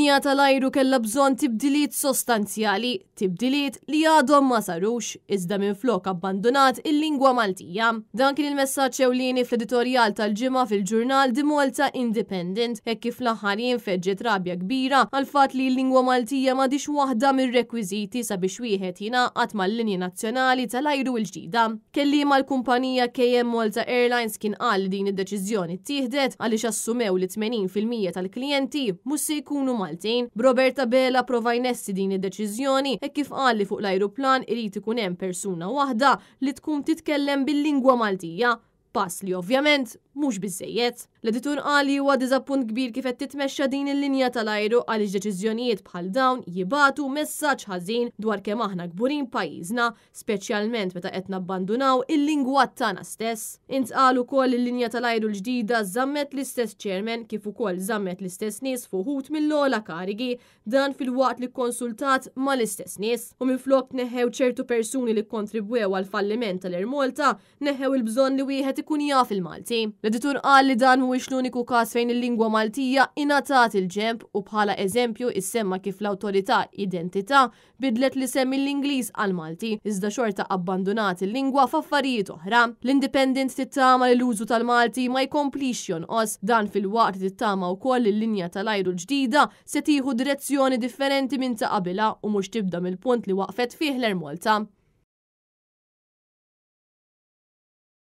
Id-dinja tal-ajru kella bżon tibdiliet sostanzjali, tibdiliet li għadhom ma sarux, iżda minn flok abbandonat il-lingwa Maltija. Dan kien il-messaġġ ewlieni fl-editorjal tal-ġimgħa fil-ġurnal Di Malta Independent, hekk kif l-aħħar jinfeġġet rabja kbira għal fatt li l-lingwa Maltija ma m'għadix waħda mir-rekwiżiti sabiex wieħed jingħaqad mal-linji nazzjonali tal-ajru l-ġdida. Kelli mal-kumpanija KM Malta Airlines kien qal din id-deċiżjoni ttieħdet għaliex assumew li 80% tal-klijenti mhux se jkunu mal. Maltin. Roberta Bella prova jnessi din id-deċiżjoni e kif għalli fuq l-ajruplan irid ikun hemm persuna waħda li tkun titkellem bil-lingwa Maltija, pass li ovvjament mhux biżejjed. L-editur għali huwa diżappunt kbir kif qed titmexxa din il-linja tal-ajru għaliex deċiżjonijiet bħal dawn jibatu messaġġ ħażin dwar kemm aħna kburin pajjiżna, speċjalment meta qed nabbandunaw il-lingwa tagħna stess. Intqal ukoll il-linja tal-ajru l-ġdida żammet l-istess chairman kif ukoll żammet l-istess nies fuħut mill ogħla karigi dan fil-waqt li konsultat ma l-istess nies u minflok neħew ċertu persuni li kontribwew għal falliment tal-Ermolta neħew il-bżonn li wieħed ikun jaf il-Malti. L-editur qal li dan mhuwiex l-uniku każ fejn il-lingwa Maltija ingħatat il-ġemp u bħala eżempju issemma kif l-awtorità identità bidlet li semmi l-Ingliż għal Malti iżda xorta abbandunat il-lingwa f'affarijiet oħra. L-Independent tittama li l-użu tal-Malti ma jkomplix jonqos dan fil-waqt tittama wkoll il-linja tal-ajru ġdida se tieħu direzzjoni differenti minn ta' qabila u mhux tibda mill-punt li waqfet fih l-Ermolta.